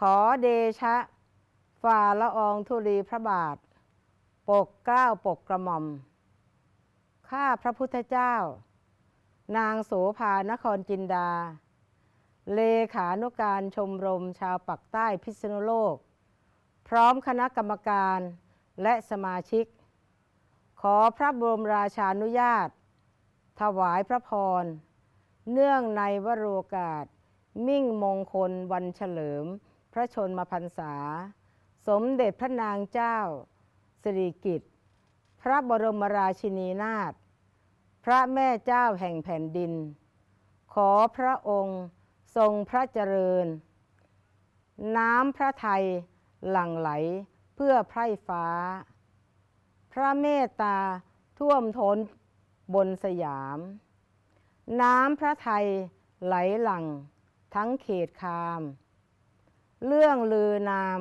ขอเดชะฝ่าละองธุลีพระบาท ปกเกล้าปกกระหม่อมข้าพระพุทธเจ้า นางโสภานครจินดา เลขานุการชมรมชาวปักใต้พิษณุโลก พร้อมคณะกรรมการและสมาชิก ขอพระบรมราชานุญาต ถวายพระพร เนื่องในวโรกาสมิ่งมงคลวันเฉลิมระชนมพรรษา สมเด็จพระนางเจ้าสิริกิติ์พระบรมราชินีนาถพระแม่เจ้าแห่งแผ่นดิน ขอพระองค์ทรงพระเจริญ น้ำพระไทยหลั่งไหลเพื่อไพร่ฟ้า พระเมตตาท่วมทนบนสยาม น้ำพระไทยไหลหลั่งทั้งเขตคามเรื่องลือนาม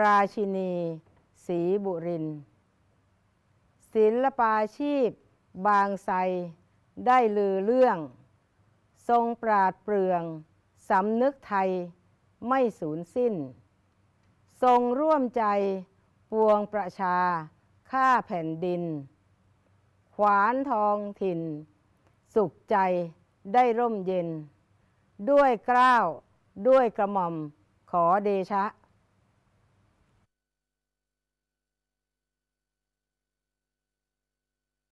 ราชินีศรีบุรินศิลปาชีพ บางไซได้ลือเรื่อง ทรงปราดเปรื่อง สำนึกไทยไม่สูญสิ้น ทรงร่วมใจ ปวงประชาฆ่าแผ่นดิน ขวานทองถิ่น สุขใจได้ร่มเย็น ด้วยกล้าวด้วยกระหม่อมขอเดชะ